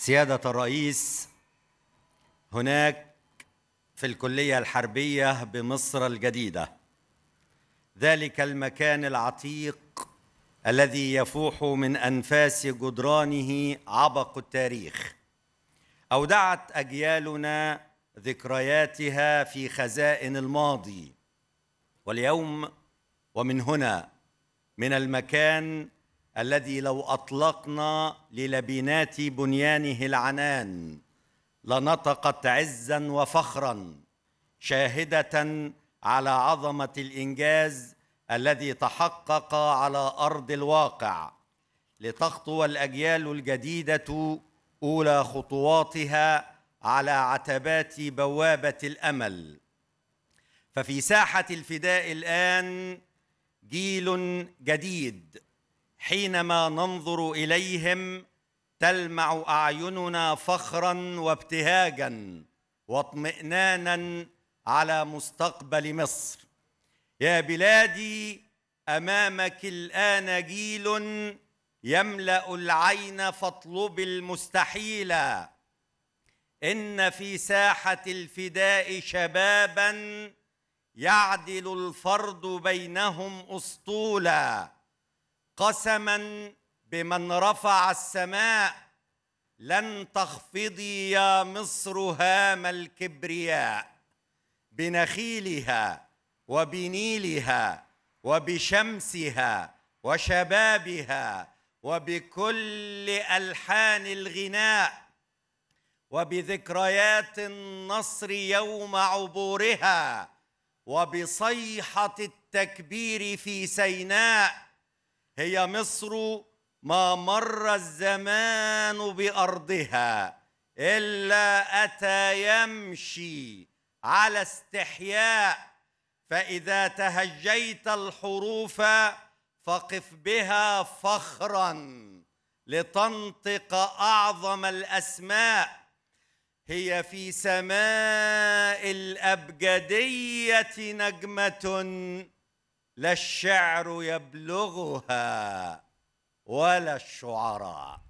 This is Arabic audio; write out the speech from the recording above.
سيادة الرئيس هناك في الكلية الحربية بمصر الجديدة ذلك المكان العتيق الذي يفوح من أنفاس جدرانه عبق التاريخ أودعت أجيالنا ذكرياتها في خزائن الماضي واليوم ومن هنا من المكان الذي لو اطلقنا للبنات بنيانه العنان لنطقت عزا وفخرا شاهده على عظمه الانجاز الذي تحقق على ارض الواقع لتخطو الاجيال الجديده اولى خطواتها على عتبات بوابه الامل ففي ساحه الفداء الان جيل جديد حينما ننظر اليهم تلمع اعيننا فخرا وابتهاجا واطمئنانا على مستقبل مصر يا بلادي امامك الان جيل يملا العين فاطلب المستحيل ان في ساحه الفداء شبابا يعدل الفرد بينهم اسطولا قسما بمن رفع السماء لن تخفضي يا مصر هام الكبرياء بنخيلها وبنيلها وبشمسها وشبابها وبكل الحان الغناء وبذكريات النصر يوم عبورها وبصيحه التكبير في سيناء هي مصر ما مر الزمان بارضها الا اتى يمشي على استحياء فاذا تهجيت الحروف فقف بها فخرا لتنطق اعظم الاسماء هي في سماء الابجديه نجمه لا الشعر يبلغها ولا الشعراء